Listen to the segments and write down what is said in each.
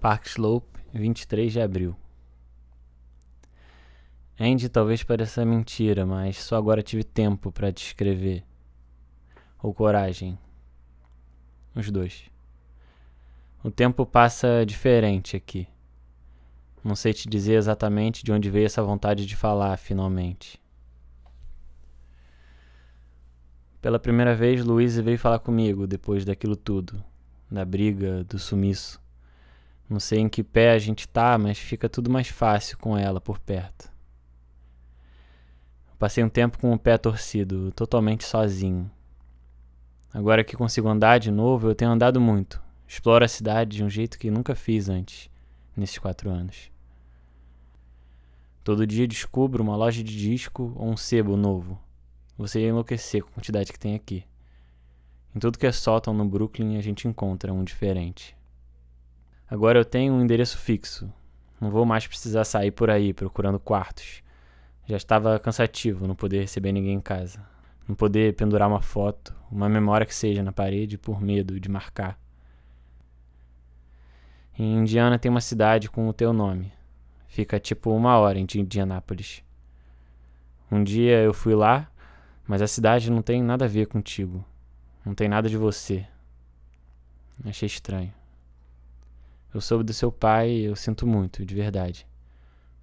Park Slope, 23 de abril. Andy talvez pareça mentira, mas só agora tive tempo para te escrever. Ou coragem. Os dois. O tempo passa diferente aqui. Não sei te dizer exatamente de onde veio essa vontade de falar, finalmente. Pela primeira vez, Luiz veio falar comigo depois daquilo tudo, da briga, do sumiço. Não sei em que pé a gente tá, mas fica tudo mais fácil com ela por perto. Passei um tempo com o pé torcido, totalmente sozinho. Agora que consigo andar de novo, eu tenho andado muito. Exploro a cidade de um jeito que nunca fiz antes, nesses quatro anos. Todo dia descubro uma loja de disco ou um sebo novo. Você ia enlouquecer com a quantidade que tem aqui. Em tudo que é sótão no Brooklyn, a gente encontra um diferente. Agora eu tenho um endereço fixo. Não vou mais precisar sair por aí procurando quartos. Já estava cansativo não poder receber ninguém em casa. Não poder pendurar uma foto, uma memória que seja na parede por medo de marcar. Em Indiana tem uma cidade com o teu nome. Fica tipo uma hora em Indianápolis. Um dia eu fui lá, mas a cidade não tem nada a ver contigo. Não tem nada de você. Achei estranho. Eu soube do seu pai e eu sinto muito, de verdade.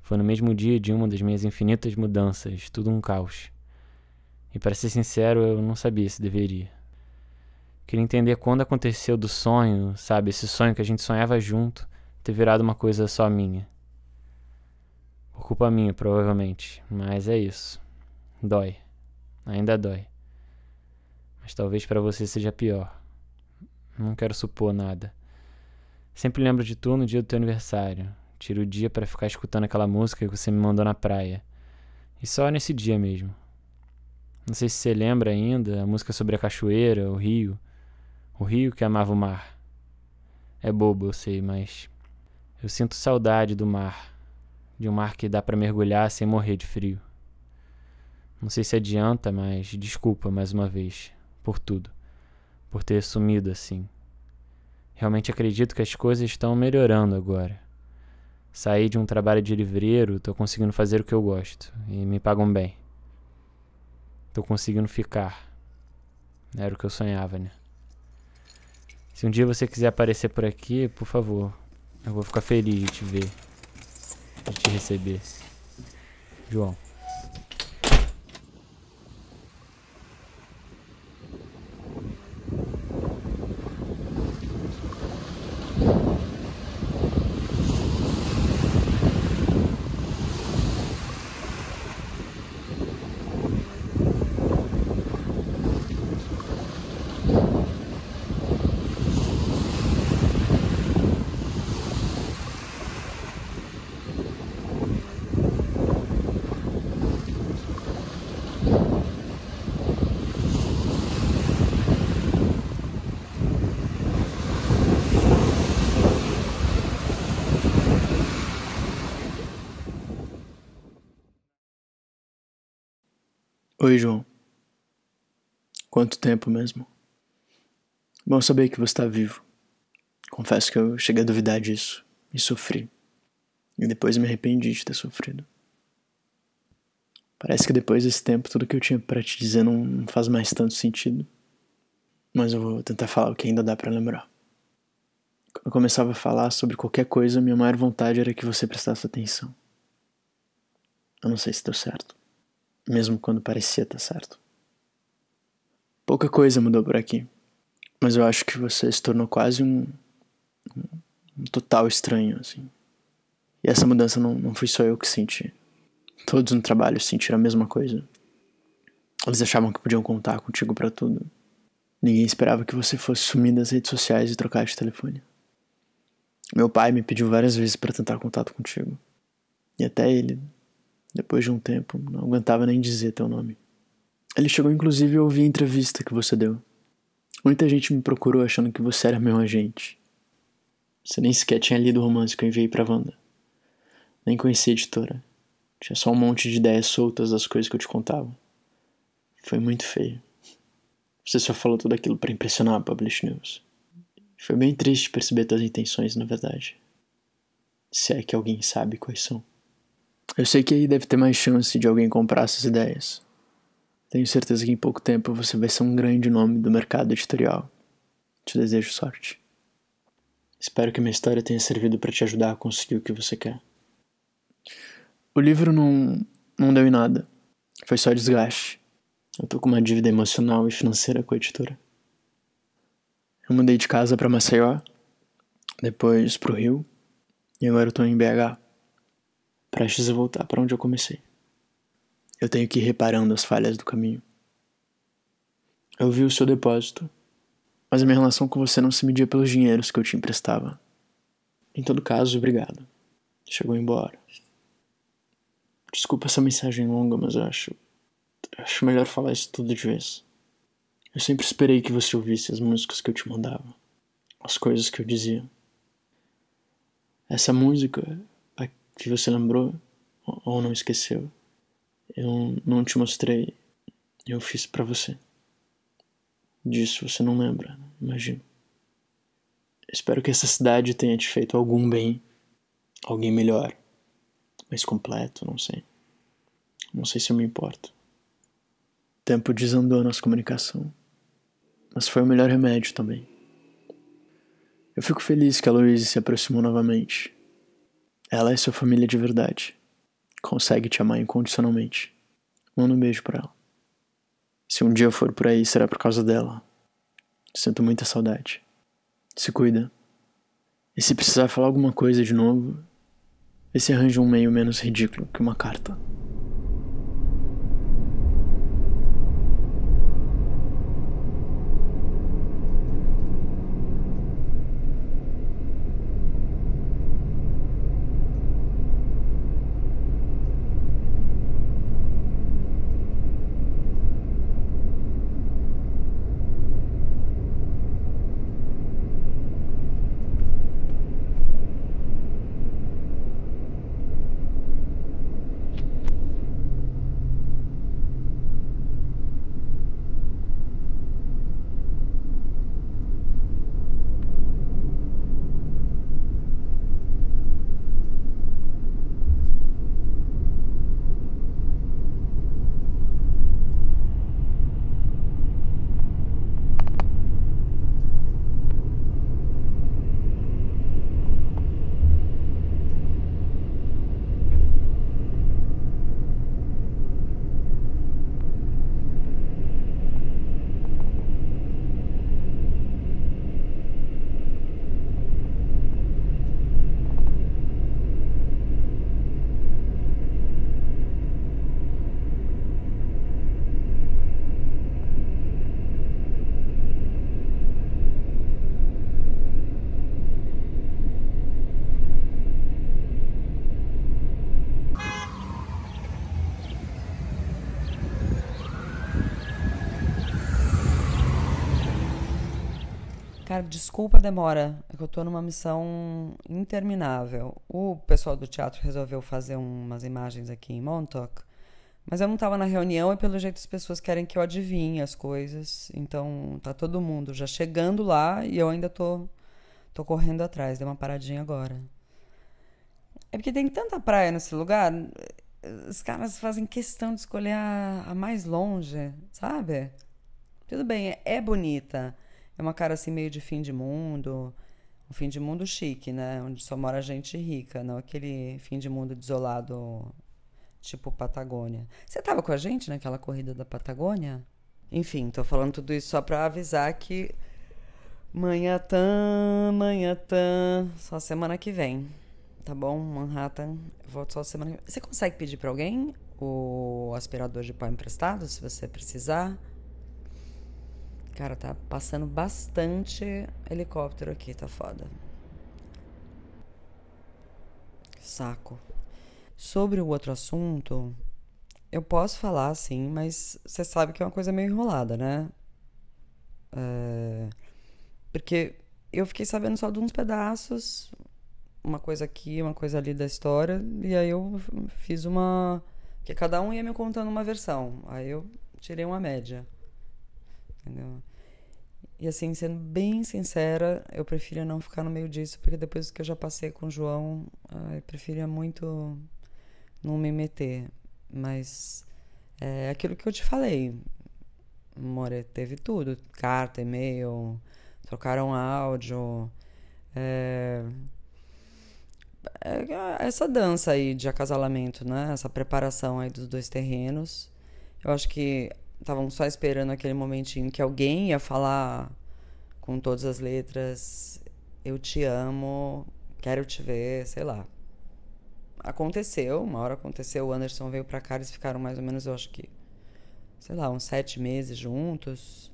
Foi no mesmo dia de uma das minhas infinitas mudanças, tudo um caos. E para ser sincero, eu não sabia se deveria. Queria entender quando aconteceu do sonho, sabe, esse sonho que a gente sonhava junto, ter virado uma coisa só minha. Por culpa minha, provavelmente, mas é isso. Dói. Ainda dói. Mas talvez para você seja pior. Não quero supor nada. Sempre lembro de tu no dia do teu aniversário. Tiro o dia para ficar escutando aquela música que você me mandou na praia. E só nesse dia mesmo. Não sei se você lembra ainda a música sobre a cachoeira, o rio. O rio que amava o mar. É bobo, eu sei, mas. Eu sinto saudade do mar. De um mar que dá para mergulhar sem morrer de frio. Não sei se adianta, mas desculpa mais uma vez por tudo. Por ter sumido assim. Realmente acredito que as coisas estão melhorando agora. Saí de um trabalho de livreiro, tô conseguindo fazer o que eu gosto e me pagam bem. Tô conseguindo ficar. Era o que eu sonhava, né? Se um dia você quiser aparecer por aqui, por favor, eu vou ficar feliz de te ver, de te receber. João. Oi, João. Quanto tempo mesmo? Bom saber que você está vivo. Confesso que eu cheguei a duvidar disso e sofri. E depois me arrependi de ter sofrido. Parece que depois desse tempo tudo que eu tinha para te dizer não, faz mais tanto sentido. Mas eu vou tentar falar o que ainda dá para lembrar. Quando eu começava a falar sobre qualquer coisa, minha maior vontade era que você prestasse atenção. Eu não sei se deu certo mesmo quando parecia estar tá certo. Pouca coisa mudou por aqui, mas eu acho que você se tornou quase um, um, total estranho, assim. E essa mudança não, não fui só eu que senti. Todos no trabalho sentiram a mesma coisa. Eles achavam que podiam contar contigo para tudo. Ninguém esperava que você fosse sumir das redes sociais e trocar de telefone. Meu pai me pediu várias vezes para tentar contato contigo. E até ele depois de um tempo, não aguentava nem dizer teu nome. Ele chegou inclusive a ouvir a entrevista que você deu. Muita gente me procurou achando que você era meu agente. Você nem sequer tinha lido o romance que eu enviei pra Wanda. Nem conhecia a editora. Tinha só um monte de ideias soltas das coisas que eu te contava. Foi muito feio. Você só falou tudo aquilo para impressionar a Publish News. Foi bem triste perceber tuas intenções, na verdade. Se é que alguém sabe quais são. Eu sei que aí deve ter mais chance de alguém comprar essas ideias. Tenho certeza que em pouco tempo você vai ser um grande nome do mercado editorial. Te desejo sorte. Espero que minha história tenha servido para te ajudar a conseguir o que você quer. O livro não, não deu em nada. Foi só desgaste. Eu tô com uma dívida emocional e financeira com a editora. Eu mudei de casa para Maceió, depois pro Rio, e agora eu tô em BH prestes a voltar para onde eu comecei. Eu tenho que ir reparando as falhas do caminho. Eu vi o seu depósito, mas a minha relação com você não se media pelos dinheiros que eu te emprestava. Em todo caso, obrigado. Chegou embora. Desculpa essa mensagem longa, mas eu acho. Acho melhor falar isso tudo de vez. Eu sempre esperei que você ouvisse as músicas que eu te mandava, as coisas que eu dizia. Essa música que você lembrou ou não esqueceu. Eu não te mostrei, eu fiz para você. Disso você não lembra, imagino. Espero que essa cidade tenha te feito algum bem, alguém melhor, mais completo, não sei. Não sei se eu me importo. O tempo desandou a nossa comunicação, mas foi o melhor remédio também. Eu fico feliz que a Louise se aproximou novamente ela é sua família de verdade. Consegue te amar incondicionalmente. Manda um beijo pra ela. Se um dia eu for por aí, será por causa dela. Sinto muita saudade. Se cuida. E se precisar falar alguma coisa de novo, esse arranja é um meio menos ridículo que uma carta. Cara, desculpa a demora, é que eu tô numa missão interminável. O pessoal do teatro resolveu fazer umas imagens aqui em Montauk, mas eu não tava na reunião e pelo jeito as pessoas querem que eu adivinhe as coisas. Então tá todo mundo já chegando lá e eu ainda tô, tô correndo atrás, dei uma paradinha agora. É porque tem tanta praia nesse lugar, os caras fazem questão de escolher a, a mais longe, sabe? Tudo bem, é, é bonita é uma cara assim meio de fim de mundo. Um fim de mundo chique, né? Onde só mora gente rica, não aquele fim de mundo desolado tipo Patagônia. Você estava com a gente naquela corrida da Patagônia? Enfim, tô falando tudo isso só para avisar que manhã-tã, manhã-tã, só semana que vem, tá bom? Manhattan, volto só semana que vem. Você consegue pedir para alguém o aspirador de pó emprestado, se você precisar? Cara, tá passando bastante helicóptero aqui, tá foda. Saco. Sobre o outro assunto, eu posso falar sim, mas você sabe que é uma coisa meio enrolada, né? É... Porque eu fiquei sabendo só de uns pedaços, uma coisa aqui, uma coisa ali da história, e aí eu fiz uma. que cada um ia me contando uma versão. Aí eu tirei uma média entendeu? E assim, sendo bem sincera, eu preferia não ficar no meio disso, porque depois que eu já passei com o João, ah, eu preferia muito não me meter. Mas é aquilo que eu te falei, More, é, teve tudo: carta, e-mail, trocaram áudio. É, é... Essa dança aí de acasalamento, né? Essa preparação aí dos dois terrenos. Eu acho que estavam só esperando aquele momentinho que alguém ia falar com todas as letras: Eu te amo, quero te ver, sei lá. Aconteceu, uma hora aconteceu, o Anderson veio pra cá, eles ficaram mais ou menos, eu acho que, sei lá, uns sete meses juntos.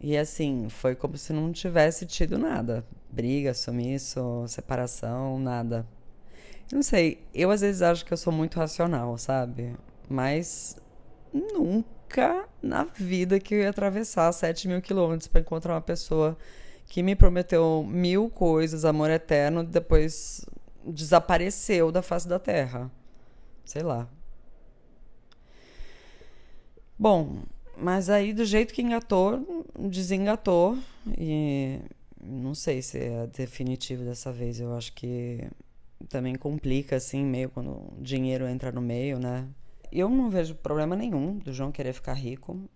E assim, foi como se não tivesse tido nada. Briga, sumiço, separação, nada. Eu não sei, eu às vezes acho que eu sou muito racional, sabe? Mas nunca nunca na vida que eu ia atravessar 7 mil quilômetros para encontrar uma pessoa que me prometeu mil coisas, amor eterno, depois desapareceu da face da terra. Sei lá. Bom, mas aí do jeito que engatou, desengatou. E não sei se é definitivo dessa vez. Eu acho que também complica, assim, meio quando o dinheiro entra no meio, né? eu não vejo problema nenhum do João querer ficar rico.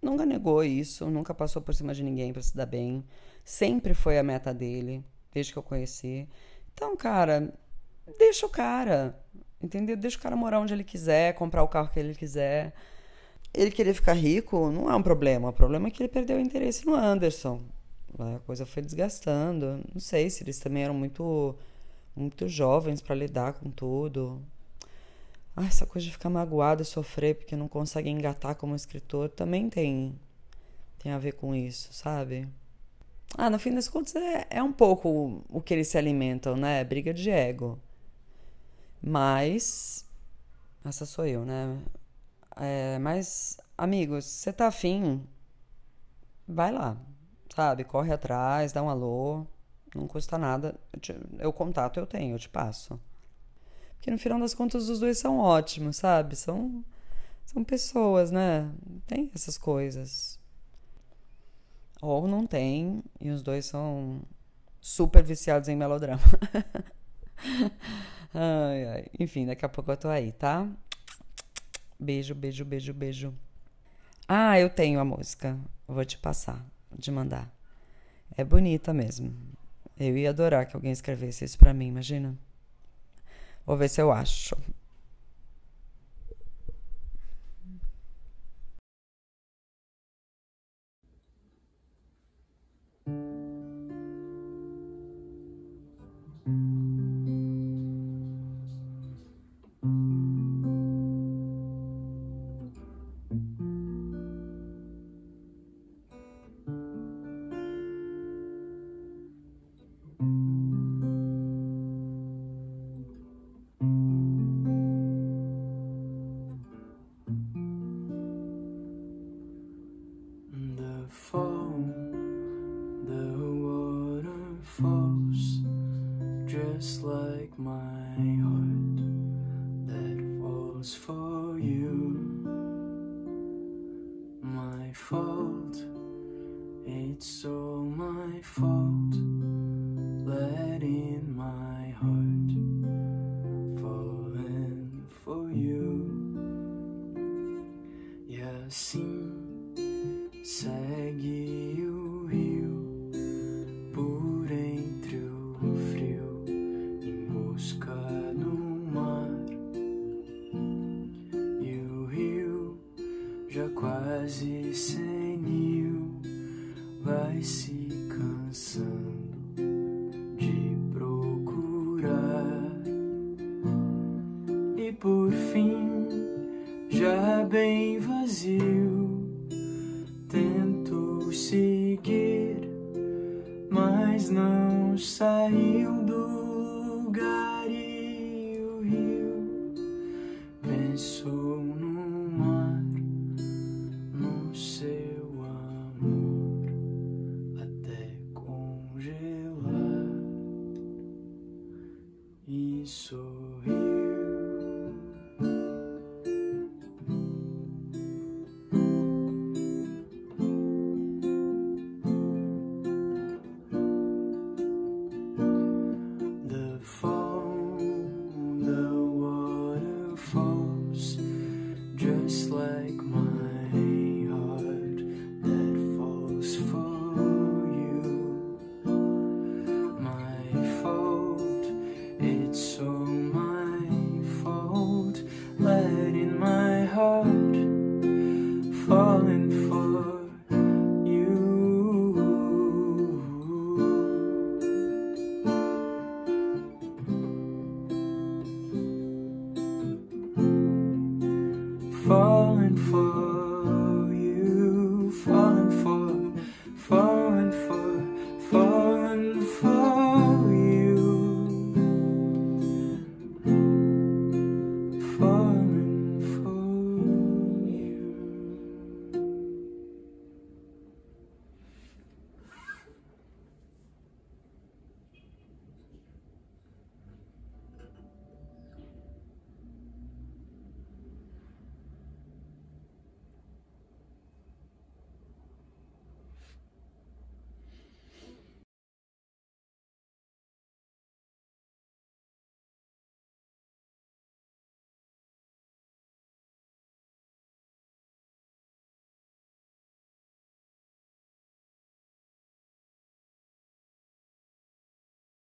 Nunca negou isso, nunca passou por cima de ninguém para se dar bem. Sempre foi a meta dele, desde que eu conheci. Então, cara, deixa o cara, entendeu? Deixa o cara morar onde ele quiser, comprar o carro que ele quiser. Ele querer ficar rico não é um problema. O problema é que ele perdeu o interesse no Anderson. A coisa foi desgastando. Não sei se eles também eram muito, muito jovens para lidar com tudo. Ah, essa coisa de ficar magoado e sofrer porque não consegue engatar como escritor também tem, tem a ver com isso, sabe? Ah, no fim das contas é, é um pouco o que eles se alimentam, né? É briga de ego. Mas. Essa sou eu, né? É, mas, amigos, você tá afim? Vai lá, sabe? Corre atrás, dá um alô. Não custa nada. Eu, te, eu contato eu tenho, eu te passo que no final das contas os dois são ótimos, sabe? São, são pessoas, né? Tem essas coisas. Ou não tem, e os dois são super viciados em melodrama. ai, ai. Enfim, daqui a pouco eu tô aí, tá? Beijo, beijo, beijo, beijo. Ah, eu tenho a música. Vou te passar, de mandar. É bonita mesmo. Eu ia adorar que alguém escrevesse isso para mim, imagina. Vou ver se eu acho. assim segue o rio por entre o frio em busca do mar. E o rio já quase senil vai se cansando de procurar e por fim já bem vazio. Tento seguir, mas não saiu